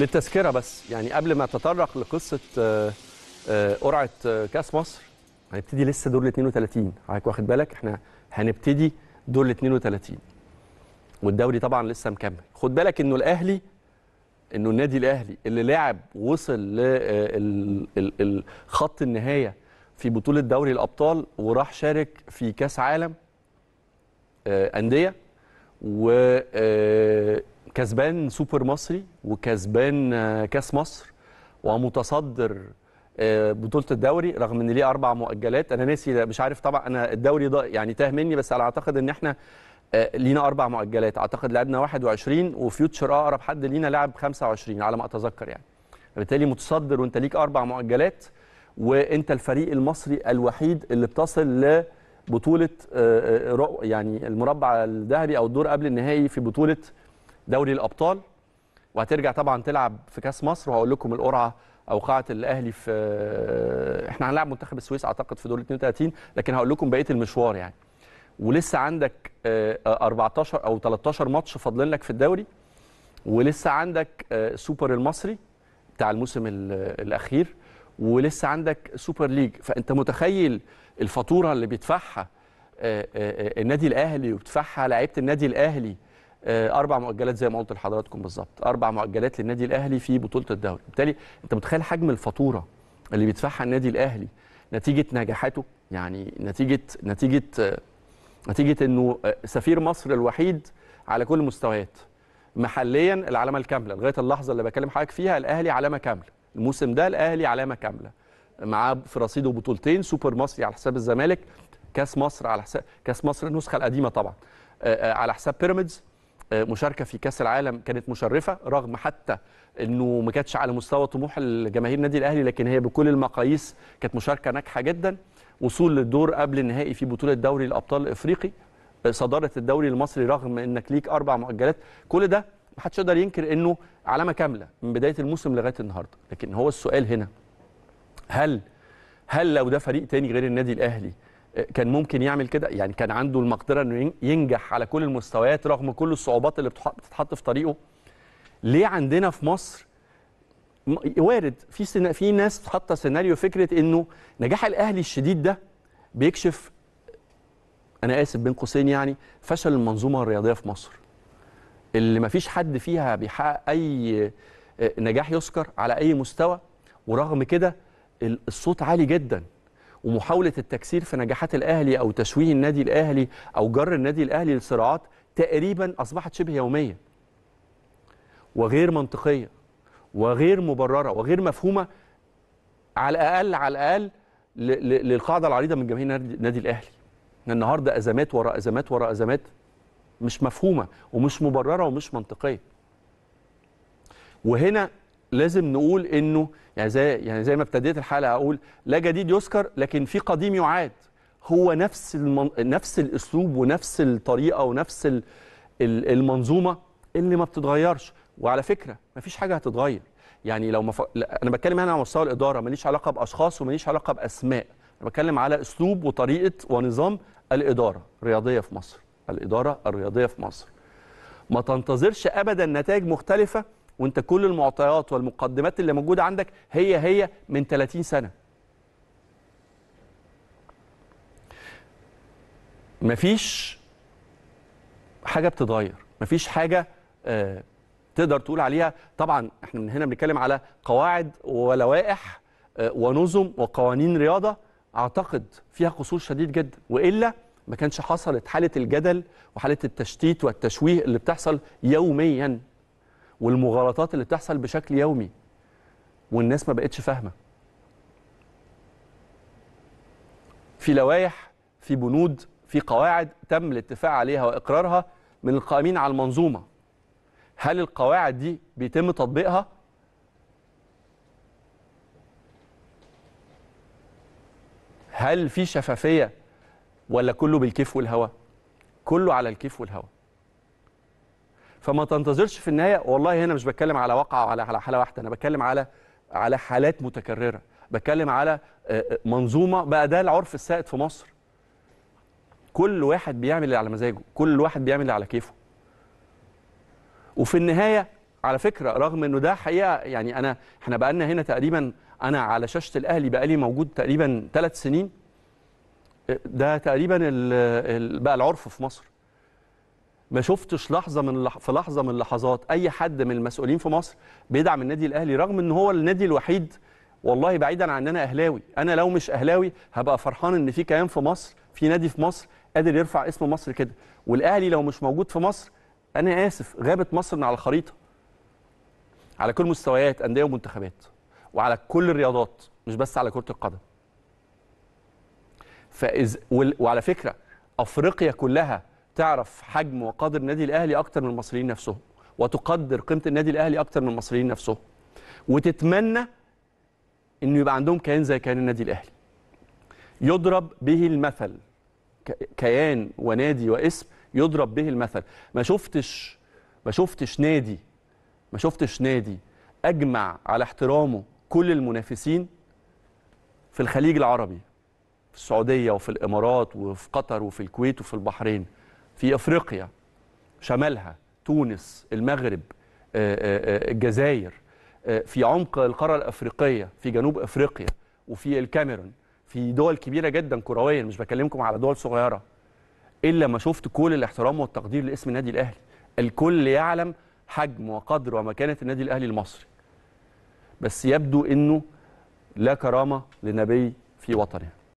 للتذكره بس يعني قبل ما تطرق لقصه آه، آه، قرعه آه، كاس مصر هنبتدي لسه دور ال 32 حضرتك واخد بالك احنا هنبتدي دور ال 32 والدوري طبعا لسه مكمل خد بالك انه الاهلي انه النادي الاهلي اللي لعب وصل للخط النهايه في بطوله دوري الابطال وراح شارك في كاس عالم انديه و كسبان سوبر مصري وكسبان آه، كاس مصر ومتصدر آه، بطوله الدوري رغم ان ليه اربع مؤجلات انا ناسي مش عارف طبعا انا الدوري ده يعني تاه مني بس انا اعتقد ان احنا آه، لينا اربع مؤجلات اعتقد لعبنا 21 وفيوتشر اقرب حد لينا لعب 25 على ما اتذكر يعني فبالتالي متصدر وانت ليك اربع مؤجلات وانت الفريق المصري الوحيد اللي بتصل لبطوله يعني المربع الذهبي او الدور قبل النهائي في بطوله دوري الابطال وهترجع طبعا تلعب في كاس مصر وهقول لكم القرعه او قاعه الاهلي في احنا هنلعب منتخب السويس اعتقد في دور 32 لكن هقول لكم بقيه المشوار يعني ولسه عندك 14 آه، آه، او 13 ماتش فاضلين لك في الدوري ولسه عندك آه، سوبر المصري بتاع الموسم الاخير ولسه عندك سوبر ليج فانت متخيل الفاتوره اللي بيدفعها النادي الاهلي وبتدفعها لعيبه النادي الاهلي آه، اربع مؤجلات زي ما قلت لحضراتكم بالظبط اربع مؤجلات للنادي الاهلي في بطوله الدوري بالتالي انت متخيل حجم الفاتوره اللي بيدفعها النادي الاهلي نتيجه نجاحاته يعني نتيجه نتيجه نتيجه انه آه، سفير مصر الوحيد على كل المستويات محليا العلامه الكامله لغايه اللحظه اللي بكلم حضرتك فيها الاهلي علامه كامله الموسم ده الاهلي علامه كامله معاه في رصيده بطولتين سوبر مصري على حساب الزمالك كاس مصر على حساب كاس مصر النسخه القديمه طبعا آه، على حساب بيراميدز مشاركه في كاس العالم كانت مشرفه رغم حتى انه ما كانتش على مستوى طموح الجماهير النادي الاهلي لكن هي بكل المقاييس كانت مشاركه ناجحه جدا وصول للدور قبل النهائي في بطوله دوري الابطال الافريقي صداره الدوري المصري رغم انك ليك اربع مؤجلات كل ده ما حدش يقدر ينكر انه علامه كامله من بدايه الموسم لغايه النهارده لكن هو السؤال هنا هل هل لو ده فريق تاني غير النادي الاهلي كان ممكن يعمل كده يعني كان عنده المقدره انه ينجح على كل المستويات رغم كل الصعوبات اللي بتتحط في طريقه ليه عندنا في مصر وارد في سنا في ناس حاطه سيناريو فكره انه نجاح الاهلي الشديد ده بيكشف انا اسف بين قوسين يعني فشل المنظومه الرياضيه في مصر اللي ما فيش حد فيها بيحقق اي آه، نجاح يذكر على اي مستوى ورغم كده الصوت عالي جدا ومحاوله التكسير في نجاحات الاهلي او تشويه النادي الاهلي او جر النادي الاهلي للصراعات تقريبا اصبحت شبه يوميه وغير منطقيه وغير مبرره وغير مفهومه على الاقل على الاقل للقاعده العريضه من جماهير النادي الاهلي النهارده ازمات وراء ازمات وراء ازمات مش مفهومه ومش مبرره ومش منطقيه وهنا لازم نقول انه يعني زي يعني زي ما ابتديت الحلقه اقول لا جديد يذكر لكن في قديم يعاد هو نفس المن... نفس الاسلوب ونفس الطريقه ونفس ال... المنظومه اللي ما بتتغيرش وعلى فكره ما فيش حاجه هتتغير يعني لو مف... انا بتكلم هنا على مستوى الاداره ماليش علاقه باشخاص وماليش علاقه باسماء انا بتكلم على اسلوب وطريقه ونظام الاداره الرياضيه في مصر الاداره الرياضيه في مصر ما تنتظرش ابدا نتائج مختلفه وانت كل المعطيات والمقدمات اللي موجوده عندك هي هي من 30 سنه مفيش حاجه بتتغير مفيش حاجه آه، تقدر تقول عليها طبعا احنا من هنا بنتكلم على قواعد ولوائح آه، ونظم وقوانين رياضه اعتقد فيها قصور شديد جدا والا ما كانش حصلت حاله الجدل وحاله التشتيت والتشويه اللي بتحصل يوميا والمغالطات اللي بتحصل بشكل يومي والناس ما بقتش فاهمه في لوائح في بنود في قواعد تم الاتفاق عليها واقرارها من القائمين على المنظومه هل القواعد دي بيتم تطبيقها هل في شفافيه ولا كله بالكيف والهوى كله على الكيف والهوى فما تنتظرش في النهايه والله هنا مش بتكلم على واقعه وعلى على حاله واحده انا بتكلم على على حالات متكرره بتكلم على آه، آه، منظومه بقى ده العرف السائد في مصر كل واحد بيعمل اللي على مزاجه كل واحد بيعمل اللي على كيفه وفي النهايه على فكره رغم انه ده حقيقه يعني انا احنا بقى لنا هنا تقريبا انا على شاشه الاهلي بقى لي موجود تقريبا ثلاث سنين آه، ده تقريبا بقى العرف في مصر ما شفتش لحظه من اللح... في لحظه من اللحظات اي حد من المسؤولين في مصر بيدعم النادي الاهلي رغم ان هو النادي الوحيد والله بعيدا عن ان انا اهلاوي انا لو مش اهلاوي هبقى فرحان ان في كيان في مصر في نادي في مصر قادر يرفع اسم مصر كده والاهلي لو مش موجود في مصر انا اسف غابت مصر من على الخريطه على كل مستويات انديه ومنتخبات وعلى كل الرياضات مش بس على كره القدم فإز... وعلى فكره افريقيا كلها تعرف حجم وقدر النادي الاهلي اكتر من المصريين نفسهم وتقدر قيمه النادي الاهلي اكتر من المصريين نفسهم وتتمنى انه يبقى عندهم كيان زي كيان النادي الاهلي يضرب به المثل كيان ونادي واسم يضرب به المثل ما شفتش ما شفتش نادي ما شفتش نادي اجمع على احترامه كل المنافسين في الخليج العربي في السعوديه وفي الامارات وفي قطر وفي الكويت وفي البحرين في افريقيا شمالها تونس المغرب آه، آه، آه، الجزائر في عمق القاره الافريقيه في جنوب افريقيا وفي الكاميرون في دول كبيره جدا كرويا مش بكلمكم على دول صغيره الا ما شفت كل الاحترام والتقدير لاسم النادي الاهلي الكل يعلم حجم وقدر ومكانه النادي الاهلي المصري بس يبدو انه لا كرامه لنبي في وطنه